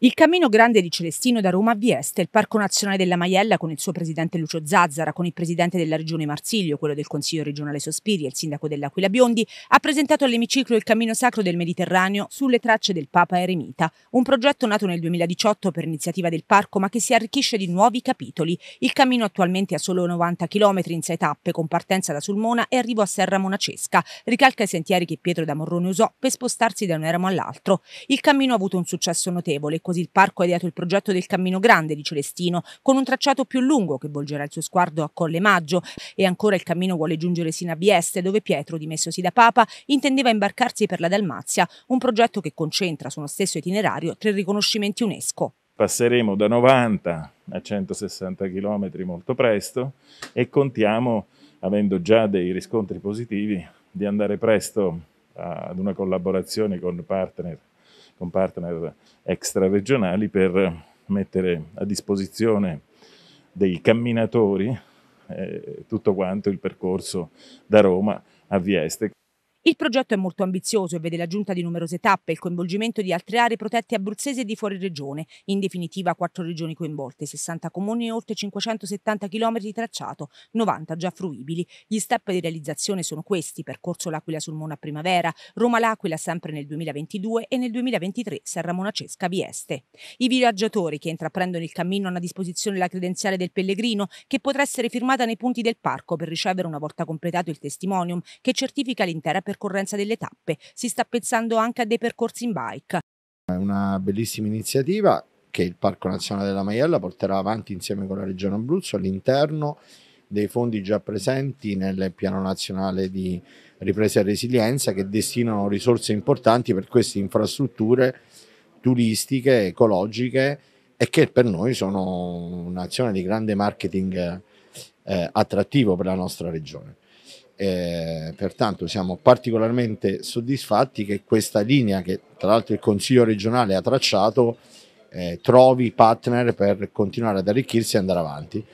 Il cammino grande di Celestino da Roma a Vieste, il Parco Nazionale della Maiella con il suo presidente Lucio Zazzara, con il presidente della regione Marsiglio, quello del Consiglio regionale Sospiri e il sindaco dell'Aquila Biondi, ha presentato all'emiciclo il Cammino Sacro del Mediterraneo sulle tracce del Papa Eremita, un progetto nato nel 2018 per iniziativa del parco ma che si arricchisce di nuovi capitoli. Il cammino attualmente ha solo 90 km in sei tappe, con partenza da Sulmona e arrivo a Serra Monacesca, ricalca i sentieri che Pietro da Morrone usò per spostarsi da un eremo all'altro. Il cammino ha avuto un successo notevole così il parco ha ideato il progetto del Cammino Grande di Celestino, con un tracciato più lungo che volgerà il suo sguardo a Colle Maggio e ancora il cammino vuole giungere sino a Bieste, dove Pietro, dimessosi da Papa, intendeva imbarcarsi per la Dalmazia, un progetto che concentra su uno stesso itinerario tre riconoscimenti UNESCO. Passeremo da 90 a 160 km molto presto e contiamo, avendo già dei riscontri positivi, di andare presto ad una collaborazione con partner con partner extraregionali per mettere a disposizione dei camminatori eh, tutto quanto il percorso da Roma a Vieste. Il progetto è molto ambizioso e vede l'aggiunta di numerose tappe e il coinvolgimento di altre aree protette abruzzesi e di fuori regione, in definitiva quattro regioni coinvolte, 60 comuni e oltre 570 km di tracciato, 90 già fruibili. Gli step di realizzazione sono questi, percorso L'Aquila sul Mona Primavera, Roma L'Aquila sempre nel 2022 e nel 2023 Serra Monacesca Vieste. I viaggiatori che intraprendono il cammino hanno a disposizione la credenziale del pellegrino che potrà essere firmata nei punti del parco per ricevere una volta completato il testimonium che certifica l'intera percorrenza percorrenza delle tappe. Si sta pensando anche a dei percorsi in bike. È una bellissima iniziativa che il Parco Nazionale della Maiella porterà avanti insieme con la Regione Abruzzo all'interno dei fondi già presenti nel Piano Nazionale di Ripresa e Resilienza che destinano risorse importanti per queste infrastrutture turistiche, ecologiche e che per noi sono un'azione di grande marketing eh, attrattivo per la nostra regione. Eh, pertanto siamo particolarmente soddisfatti che questa linea che tra l'altro il Consiglio regionale ha tracciato eh, trovi partner per continuare ad arricchirsi e andare avanti.